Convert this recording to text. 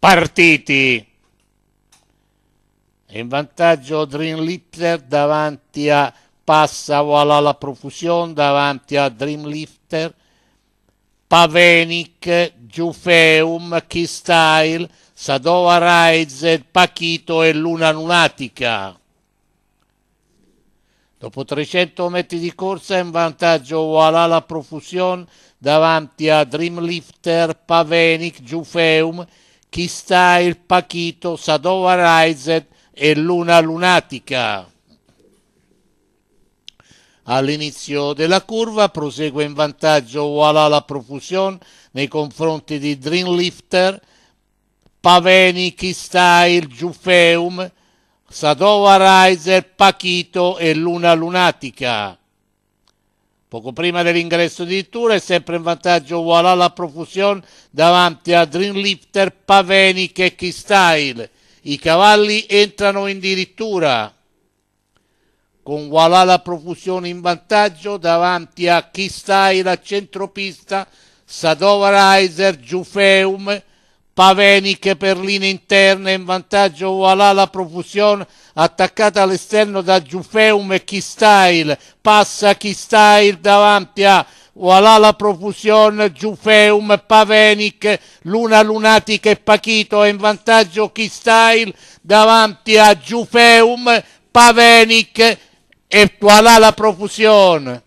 partiti. In vantaggio Dream Lifter davanti a Passa voilà la profusione davanti a Dream Lifter, Pavenic, Giufeum, Keystyle, Sadova Rise, Pachito e Luna Lunatica. Dopo 300 metri di corsa in vantaggio Voilà la Profusion davanti a Dreamlifter, Pavenic, Giufeum chi sta il Pachito, Sadova Raizet e Luna Lunatica. All'inizio della curva prosegue in vantaggio voilà la profusione nei confronti di Dreamlifter, Paveni, Kistail, Giuffeum, Sadova Riser, Pachito e Luna Lunatica. Poco prima dell'ingresso di Tour è sempre in vantaggio Voilà la profusione davanti a Dreamlifter, Paveni e Keystyle. I cavalli entrano in dirittura con Voilà la profusione in vantaggio davanti a Keystyle a centropista, Sadova Riser, Giufeum, Pavenic per linea interna in vantaggio voilà la profusione attaccata all'esterno da Giuffeum e Keystyle passa Keystyle davanti a Voilà la profusione, Giuffeum, Pavenic, Luna Lunatica e Pachito in vantaggio Keystyle davanti a Giuffeum, Pavenic e voilà la profusione.